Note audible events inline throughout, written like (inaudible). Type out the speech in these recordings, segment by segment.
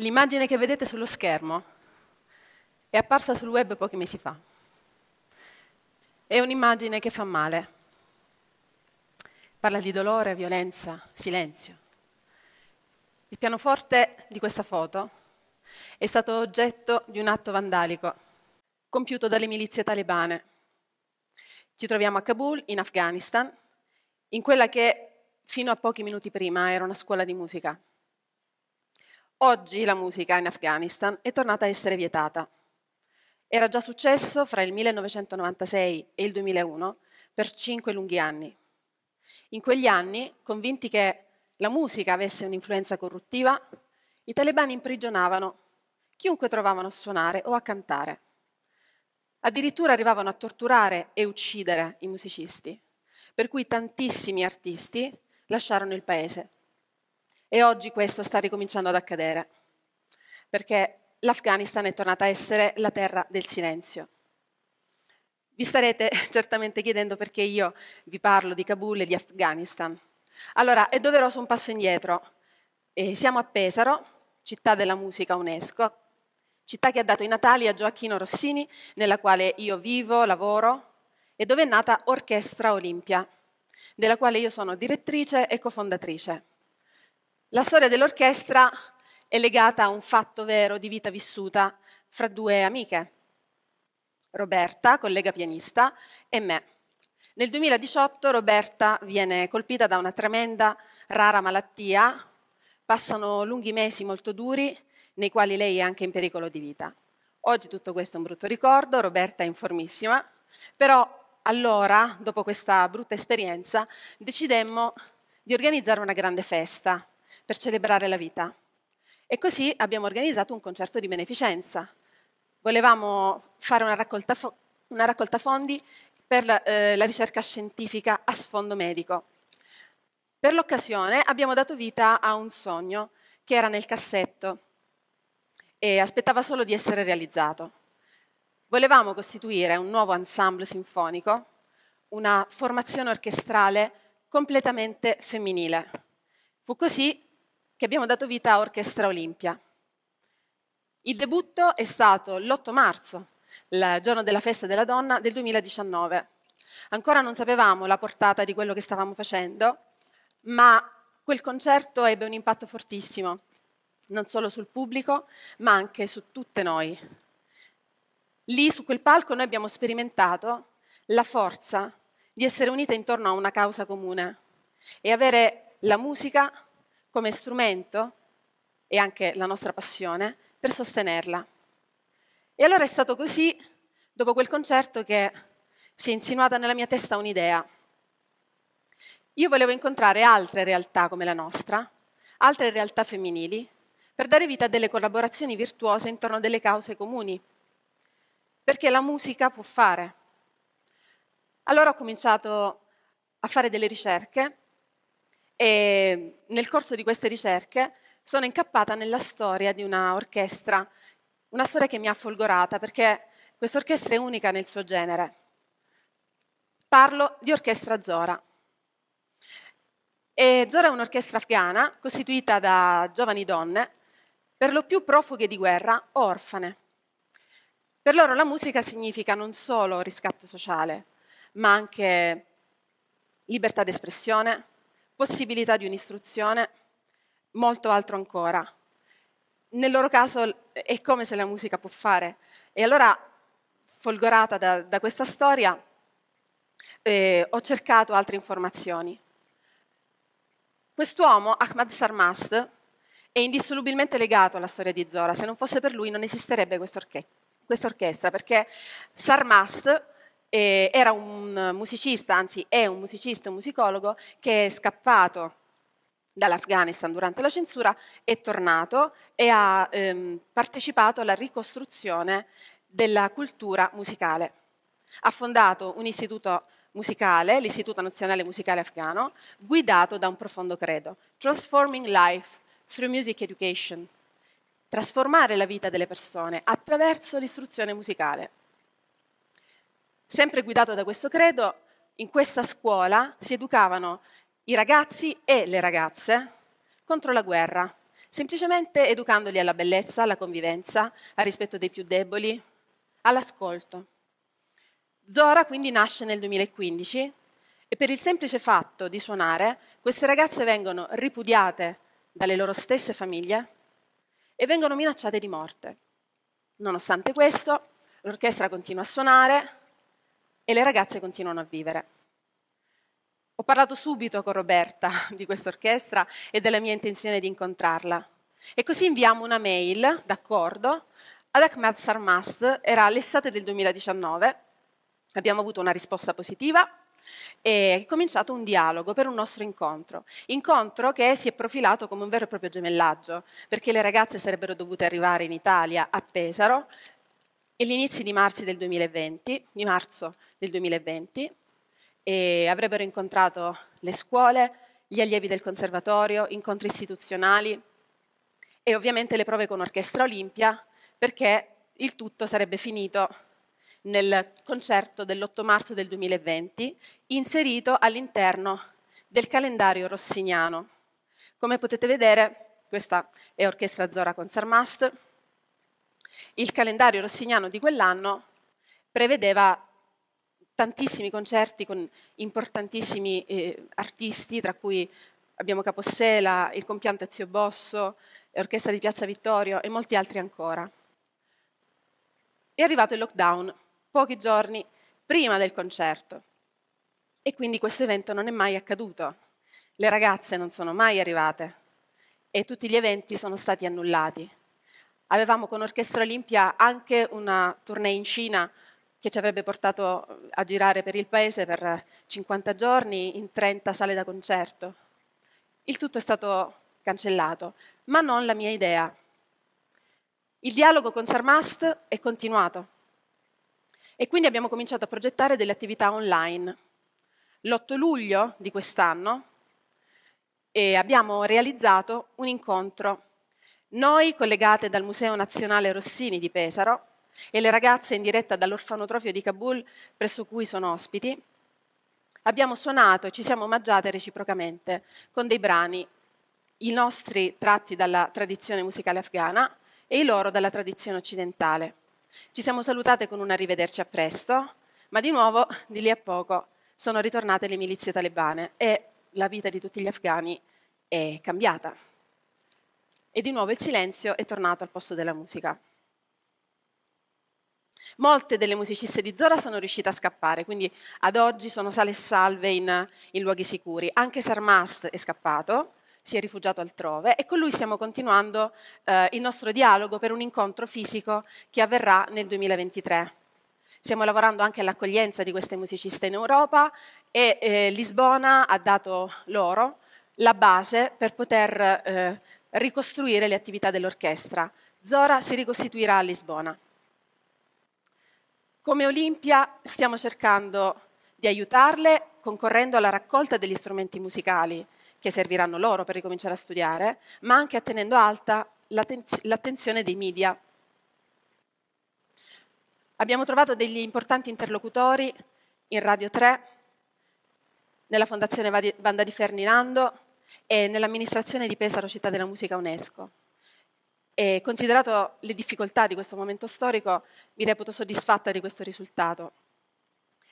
L'immagine che vedete sullo schermo è apparsa sul web pochi mesi fa. È un'immagine che fa male. Parla di dolore, violenza, silenzio. Il pianoforte di questa foto è stato oggetto di un atto vandalico compiuto dalle milizie talebane. Ci troviamo a Kabul, in Afghanistan, in quella che fino a pochi minuti prima era una scuola di musica. Oggi la musica in Afghanistan è tornata a essere vietata. Era già successo fra il 1996 e il 2001 per cinque lunghi anni. In quegli anni, convinti che la musica avesse un'influenza corruttiva, i talebani imprigionavano chiunque trovavano a suonare o a cantare. Addirittura arrivavano a torturare e uccidere i musicisti, per cui tantissimi artisti lasciarono il paese. E oggi questo sta ricominciando ad accadere, perché l'Afghanistan è tornata a essere la terra del silenzio. Vi starete (laughs) certamente chiedendo perché io vi parlo di Kabul e di Afghanistan. Allora, è doveroso un passo indietro. Eh, siamo a Pesaro, città della musica UNESCO, città che ha dato i natali a Gioacchino Rossini, nella quale io vivo, lavoro, e dove è nata Orchestra Olimpia, della quale io sono direttrice e cofondatrice. La storia dell'orchestra è legata a un fatto vero di vita vissuta fra due amiche, Roberta, collega pianista, e me. Nel 2018 Roberta viene colpita da una tremenda, rara malattia, passano lunghi mesi molto duri nei quali lei è anche in pericolo di vita. Oggi tutto questo è un brutto ricordo, Roberta è informissima, però allora, dopo questa brutta esperienza, decidemmo di organizzare una grande festa per celebrare la vita. E così abbiamo organizzato un concerto di beneficenza. Volevamo fare una raccolta, fo- una raccolta fondi per la, eh, la ricerca scientifica a sfondo medico. Per l'occasione abbiamo dato vita a un sogno che era nel cassetto e aspettava solo di essere realizzato. Volevamo costituire un nuovo ensemble sinfonico, una formazione orchestrale completamente femminile. Fu così che abbiamo dato vita a Orchestra Olimpia. Il debutto è stato l'8 marzo, il giorno della festa della donna del 2019. Ancora non sapevamo la portata di quello che stavamo facendo, ma quel concerto ebbe un impatto fortissimo, non solo sul pubblico, ma anche su tutte noi. Lì, su quel palco, noi abbiamo sperimentato la forza di essere unite intorno a una causa comune e avere la musica come strumento e anche la nostra passione per sostenerla. E allora è stato così, dopo quel concerto, che si è insinuata nella mia testa un'idea. Io volevo incontrare altre realtà come la nostra, altre realtà femminili, per dare vita a delle collaborazioni virtuose intorno a delle cause comuni, perché la musica può fare. Allora ho cominciato a fare delle ricerche e nel corso di queste ricerche sono incappata nella storia di una orchestra, una storia che mi ha folgorata perché questa orchestra è unica nel suo genere. Parlo di Orchestra Zora. E Zora è un'orchestra afghana costituita da giovani donne, per lo più profughe di guerra o orfane. Per loro la musica significa non solo riscatto sociale, ma anche libertà d'espressione, possibilità di un'istruzione, molto altro ancora. Nel loro caso è come se la musica può fare. E allora, folgorata da, da questa storia, eh, ho cercato altre informazioni. Quest'uomo, Ahmad Sarmast, è indissolubilmente legato alla storia di Zora. Se non fosse per lui non esisterebbe questa orchestra, perché Sarmast e era un musicista, anzi è un musicista, un musicologo, che è scappato dall'Afghanistan durante la censura, è tornato e ha ehm, partecipato alla ricostruzione della cultura musicale. Ha fondato un istituto musicale, l'Istituto Nazionale Musicale Afghano, guidato da un profondo credo, Transforming Life Through Music Education, trasformare la vita delle persone attraverso l'istruzione musicale. Sempre guidato da questo credo, in questa scuola si educavano i ragazzi e le ragazze contro la guerra, semplicemente educandoli alla bellezza, alla convivenza, al rispetto dei più deboli, all'ascolto. Zora quindi nasce nel 2015 e per il semplice fatto di suonare queste ragazze vengono ripudiate dalle loro stesse famiglie e vengono minacciate di morte. Nonostante questo, l'orchestra continua a suonare, e le ragazze continuano a vivere. Ho parlato subito con Roberta (laughs) di questa orchestra e della mia intenzione di incontrarla. E così inviamo una mail d'accordo ad Ahmad Sarmast, era l'estate del 2019, abbiamo avuto una risposta positiva e è cominciato un dialogo per un nostro incontro, incontro che si è profilato come un vero e proprio gemellaggio, perché le ragazze sarebbero dovute arrivare in Italia a Pesaro e gli inizi di marzo del 2020, di marzo del 2020 avrebbero incontrato le scuole, gli allievi del conservatorio, incontri istituzionali e ovviamente le prove con Orchestra Olimpia perché il tutto sarebbe finito nel concerto dell'8 marzo del 2020 inserito all'interno del calendario rossiniano. Come potete vedere, questa è Orchestra Zora Concert Mast, il calendario rossignano di quell'anno prevedeva tantissimi concerti con importantissimi eh, artisti, tra cui abbiamo Capossela, il compianto Ezio Bosso, l'orchestra di Piazza Vittorio e molti altri ancora. È arrivato il lockdown, pochi giorni prima del concerto, e quindi questo evento non è mai accaduto. Le ragazze non sono mai arrivate e tutti gli eventi sono stati annullati. Avevamo con Orchestra Olimpia anche una tournée in Cina che ci avrebbe portato a girare per il paese per 50 giorni in 30 sale da concerto. Il tutto è stato cancellato, ma non la mia idea. Il dialogo con Sarmast è continuato e quindi abbiamo cominciato a progettare delle attività online. L'8 luglio di quest'anno abbiamo realizzato un incontro noi collegate dal Museo Nazionale Rossini di Pesaro e le ragazze in diretta dall'orfanotrofio di Kabul presso cui sono ospiti, abbiamo suonato e ci siamo omaggiate reciprocamente con dei brani, i nostri tratti dalla tradizione musicale afghana e i loro dalla tradizione occidentale. Ci siamo salutate con un arrivederci a presto, ma di nuovo, di lì a poco, sono ritornate le milizie talebane e la vita di tutti gli afghani è cambiata e di nuovo il silenzio è tornato al posto della musica. Molte delle musiciste di Zora sono riuscite a scappare, quindi ad oggi sono sale e salve in, in luoghi sicuri. Anche Sarmast è scappato, si è rifugiato altrove e con lui stiamo continuando eh, il nostro dialogo per un incontro fisico che avverrà nel 2023. Stiamo lavorando anche all'accoglienza di queste musiciste in Europa e eh, Lisbona ha dato loro la base per poter eh, ricostruire le attività dell'orchestra. Zora si ricostituirà a Lisbona. Come Olimpia stiamo cercando di aiutarle concorrendo alla raccolta degli strumenti musicali che serviranno loro per ricominciare a studiare, ma anche attenendo alta l'attenzione dei media. Abbiamo trovato degli importanti interlocutori in Radio 3, nella Fondazione Banda di Ferninando, e nell'amministrazione di Pesaro Città della Musica UNESCO. E considerato le difficoltà di questo momento storico, mi reputo soddisfatta di questo risultato,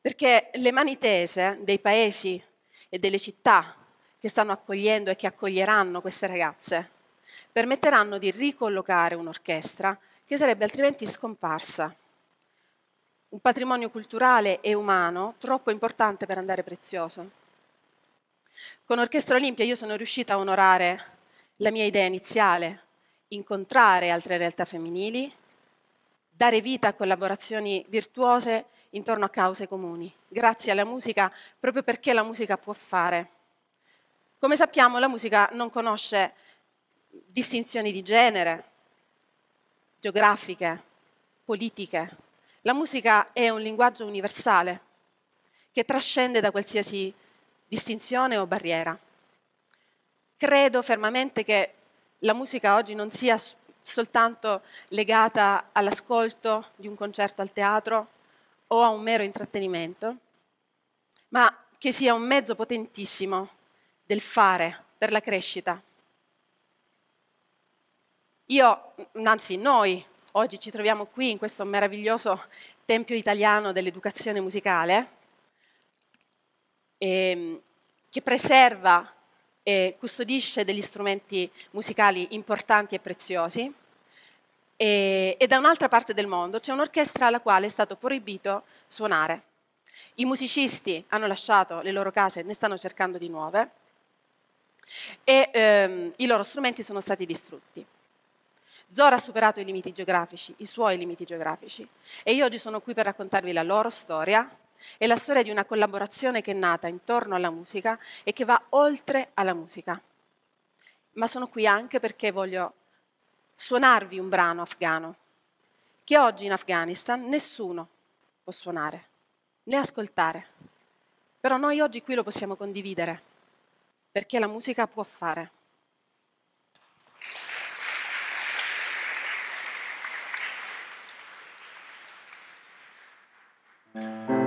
perché le mani tese dei paesi e delle città che stanno accogliendo e che accoglieranno queste ragazze permetteranno di ricollocare un'orchestra che sarebbe altrimenti scomparsa. Un patrimonio culturale e umano troppo importante per andare prezioso. Con Orchestra Olimpia io sono riuscita a onorare la mia idea iniziale, incontrare altre realtà femminili, dare vita a collaborazioni virtuose intorno a cause comuni, grazie alla musica, proprio perché la musica può fare. Come sappiamo la musica non conosce distinzioni di genere, geografiche, politiche. La musica è un linguaggio universale che trascende da qualsiasi distinzione o barriera. Credo fermamente che la musica oggi non sia soltanto legata all'ascolto di un concerto al teatro o a un mero intrattenimento, ma che sia un mezzo potentissimo del fare per la crescita. Io, anzi noi, oggi ci troviamo qui in questo meraviglioso Tempio italiano dell'educazione musicale Ehm, che preserva e custodisce degli strumenti musicali importanti e preziosi. E, e da un'altra parte del mondo c'è un'orchestra alla quale è stato proibito suonare. I musicisti hanno lasciato le loro case e ne stanno cercando di nuove e ehm, i loro strumenti sono stati distrutti. Zora ha superato i limiti geografici, i suoi limiti geografici, e io oggi sono qui per raccontarvi la loro storia è la storia di una collaborazione che è nata intorno alla musica e che va oltre alla musica. Ma sono qui anche perché voglio suonarvi un brano afghano, che oggi in Afghanistan nessuno può suonare, né ascoltare. Però noi oggi qui lo possiamo condividere, perché la musica può fare. Thank you.